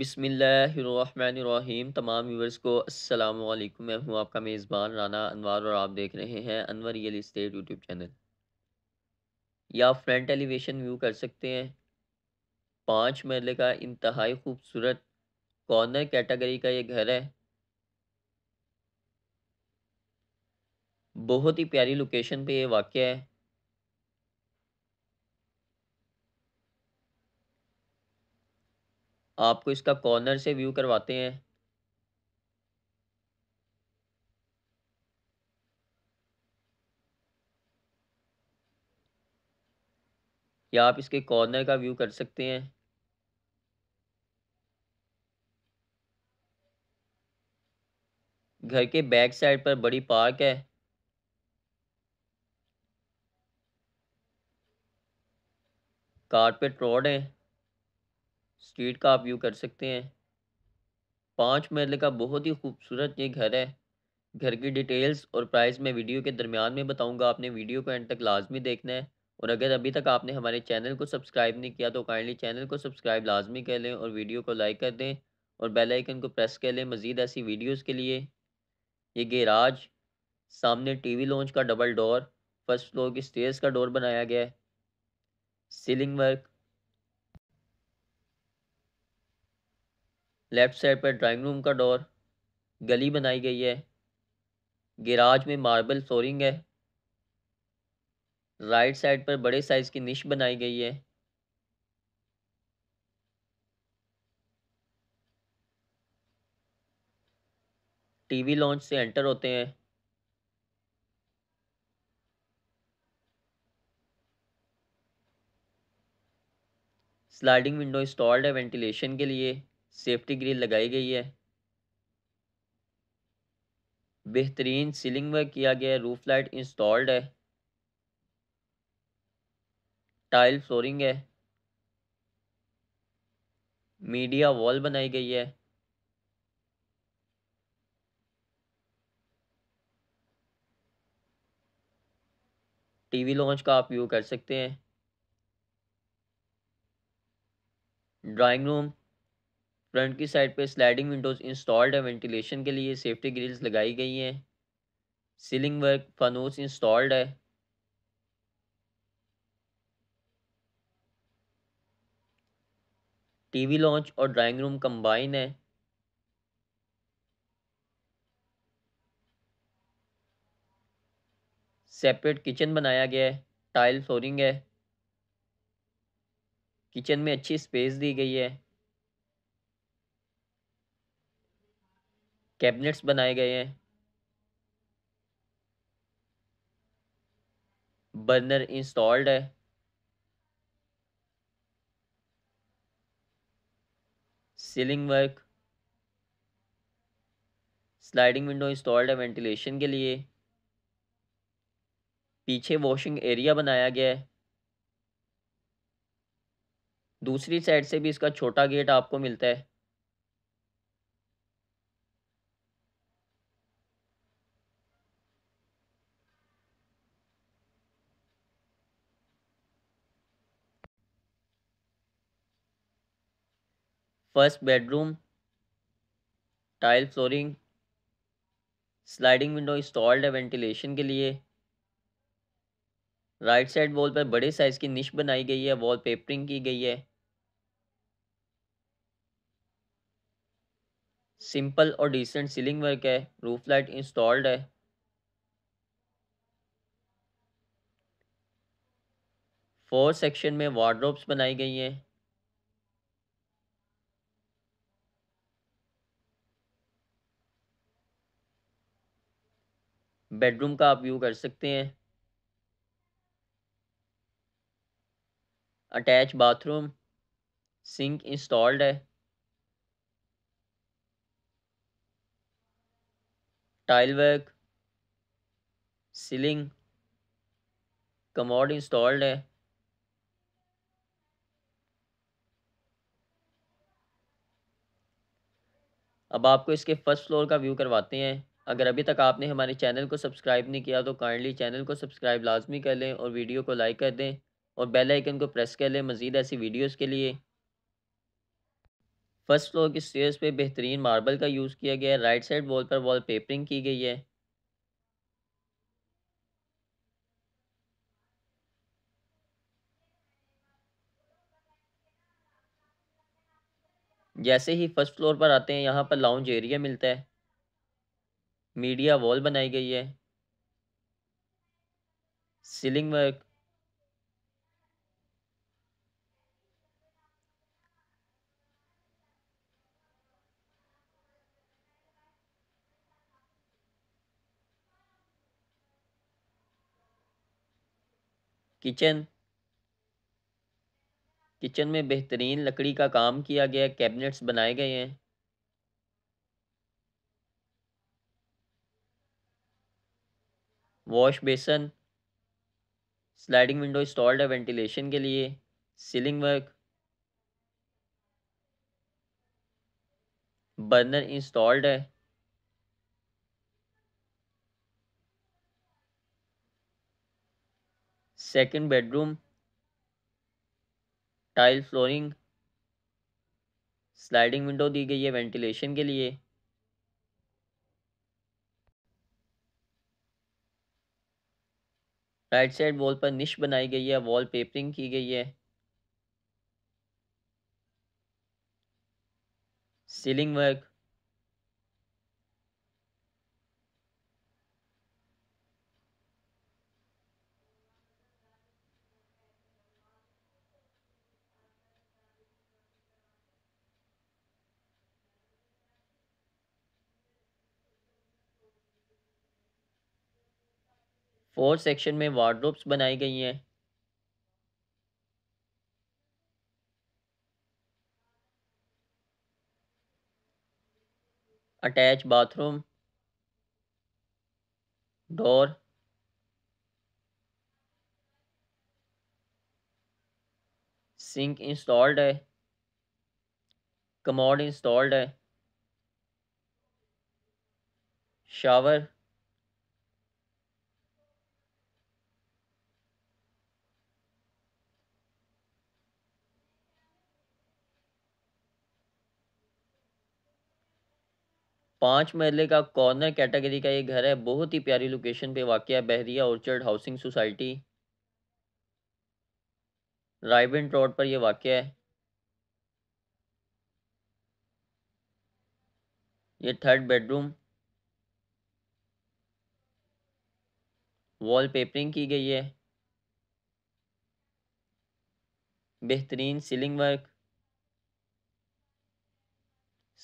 बिसमीम तमाम व्यूवर्स को अस्सलाम वालेकुम मैं हूँ आपका मेज़बान राना अनवर और आप देख रहे हैं Anwar real estate YouTube channel या आप फ्रंट एलिवेशन व्यू कर सकते हैं पाँच मरले का इंतहाई खूबसूरत कॉर्नर कैटेगरी का ये घर है बहुत ही प्यारी लोकेशन पे ये वाक़ है आपको इसका कॉर्नर से व्यू करवाते हैं या आप इसके कॉर्नर का व्यू कर सकते हैं घर के बैक साइड पर बड़ी पार्क है कारपेट रोड है स्ट्रीट का आप व्यू कर सकते हैं पाँच महल का बहुत ही खूबसूरत ये घर है घर की डिटेल्स और प्राइस मैं वीडियो के दरमियान में बताऊंगा आपने वीडियो को एंड तक लाजमी देखना है और अगर अभी तक आपने हमारे चैनल को सब्सक्राइब नहीं किया तो काइंडली चैनल को सब्सक्राइब लाजमी कर लें और वीडियो को लाइक कर दें और बेल आइकन को प्रेस कर लें मज़ीद ऐसी वीडियोस के लिए ये गैराज सामने वी लॉन्च का डबल डोर फर्स्ट फ्लोर की स्टेज का डोर बनाया गया है सीलिंग वर्क लेफ्ट साइड पर ड्राइंग रूम का डोर गली बनाई गई है गैराज में मार्बल फ्लोरिंग है राइट साइड पर बड़े साइज की निश बनाई गई है टीवी लॉन्च से एंटर होते हैं स्लाइडिंग विंडो इंस्टॉल्ड है वेंटिलेशन के लिए सेफ्टी ग्रिल लगाई गई है बेहतरीन सीलिंग वर्क किया गया है रूफ लाइट इंस्टॉल्ड है टाइल फ्लोरिंग है मीडिया वॉल बनाई गई है टीवी लॉन्च का आप व्यू कर सकते हैं ड्राइंग रूम फ्रंट की साइड पे स्लाइडिंग विंडोज़ इंस्टॉल्ड है वेंटिलेशन के लिए सेफ्टी ग्रिल्स लगाई गई हैं सीलिंग वर्क फनोस इंस्टॉल्ड है टीवी लॉन्च और ड्राइंग रूम कंबाइन है सेपरेट किचन बनाया गया है टाइल फ्लोरिंग है किचन में अच्छी स्पेस दी गई है कैबिनेट्स बनाए गए हैं बर्नर इंस्टॉल्ड है ceiling work sliding window installed है वेंटिलेशन के लिए पीछे वॉशिंग एरिया बनाया गया है दूसरी साइड से भी इसका छोटा गेट आपको मिलता है first bedroom tile flooring sliding window installed है वेंटिलेशन के लिए राइट साइड वॉल पर बड़े साइज की निश बनाई गई है वॉल पेपरिंग की गई है सिंपल और डिसेंट सीलिंग वर्क है रूफ लाइट इंस्टॉल्ड है फोर सेक्शन में वार्ड्रोब्स बनाई गई हैं बेडरूम का आप व्यू कर सकते हैं अटैच बाथरूम सिंक इंस्टॉल्ड है tile work ceiling commode installed है अब आपको इसके फर्स्ट फ्लोर का व्यू करवाते हैं अगर अभी तक आपने हमारे चैनल को सब्सक्राइब नहीं किया तो काइंडली चैनल को सब्सक्राइब लाजमी कर लें और वीडियो को लाइक कर दें और बेल आइकन को प्रेस कर लें मज़ीद ऐसी वीडियोज़ के लिए फर्स्ट फ्लोर की स्टेयर्स पे बेहतरीन मार्बल का यूज़ किया गया है राइट साइड वॉल पर वॉल पेपरिंग की गई है जैसे ही फर्स्ट फ्लोर पर आते हैं यहाँ पर लाउंज एरिया मिलता है मीडिया वॉल बनाई गई है सीलिंग वर्क किचन किचन में बेहतरीन लकड़ी का काम किया गया कैबिनेट्स बनाए गए हैं wash basin sliding window installed है वेंटिलेशन के लिए सीलिंग वर्क बर्नर इंस्टॉल्ड है second bedroom tile flooring sliding window दी गई है वेंटिलेशन के लिए राइट साइड वॉल पर निश बनाई गई है वॉल पेपरिंग की गई है सीलिंग वर्क फोर्थ सेक्शन में वार्ड्रोब्स बनाई गई हैं attach bathroom door sink installed है कमोड इंस्टॉल्ड है शावर पाँच महले का कॉर्नर कैटेगरी का ये घर है बहुत ही प्यारी लोकेशन पे वाक़ है Bahria orchard housing society Raiwind road पर ये वाक़ है ये थर्ड बेडरूम वॉल पेपरिंग की गई है बेहतरीन ceiling work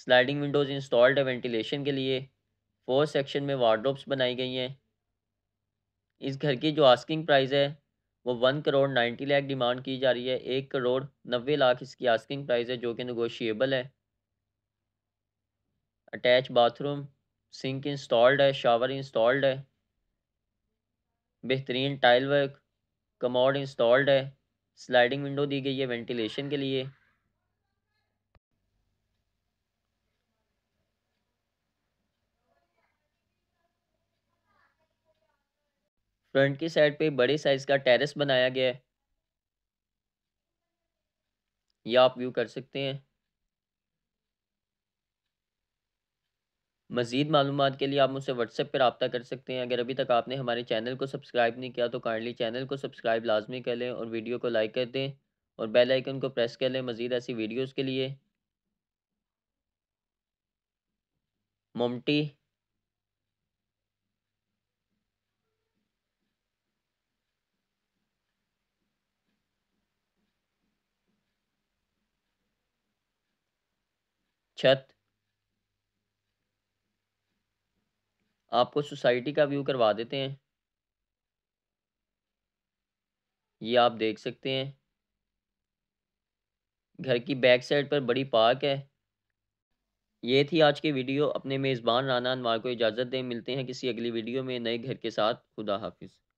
sliding windows installed है वेंटिलेशन के लिए फोर सेक्शन में वार्ड्रोब्स बनाई गई हैं इस घर की जो आस्किंग प्राइस है वो one crore ninety lakh demand की जा रही है एक करोड़ नब्बे लाख इसकी आस्किंग प्राइस है जो कि नगोशिएबल है अटैच बाथरूम सिंक इंस्टॉल्ड है शावर इंस्टॉल्ड है बेहतरीन टाइल वर्क कमोड इंस्टॉल्ड है स्लाइडिंग विंडो दी गई है वेंटिलेशन के लिए फ्रंट की साइड पे बड़े साइज का टेरेस बनाया गया है यह आप व्यू कर सकते हैं मज़ीद मालूम के लिए आप मुझसे व्हाट्सएप पर रबता कर सकते हैं अगर अभी तक आपने हमारे चैनल को सब्सक्राइब नहीं किया तो काइंडली चैनल को सब्सक्राइब लाजमी कर लें और वीडियो को लाइक कर दें और बेल आइकन को प्रेस कर लें मज़ीद ऐसी वीडियोज़ के लिए मोमटी छत आपको सोसाइटी का व्यू करवा देते हैं ये आप देख सकते हैं घर की बैक साइड पर बड़ी पार्क है ये थी आज की वीडियो अपने मेज़बान राना अनवार को इजाज़त दें मिलते हैं किसी अगली वीडियो में नए घर के साथ खुदा हाफिज़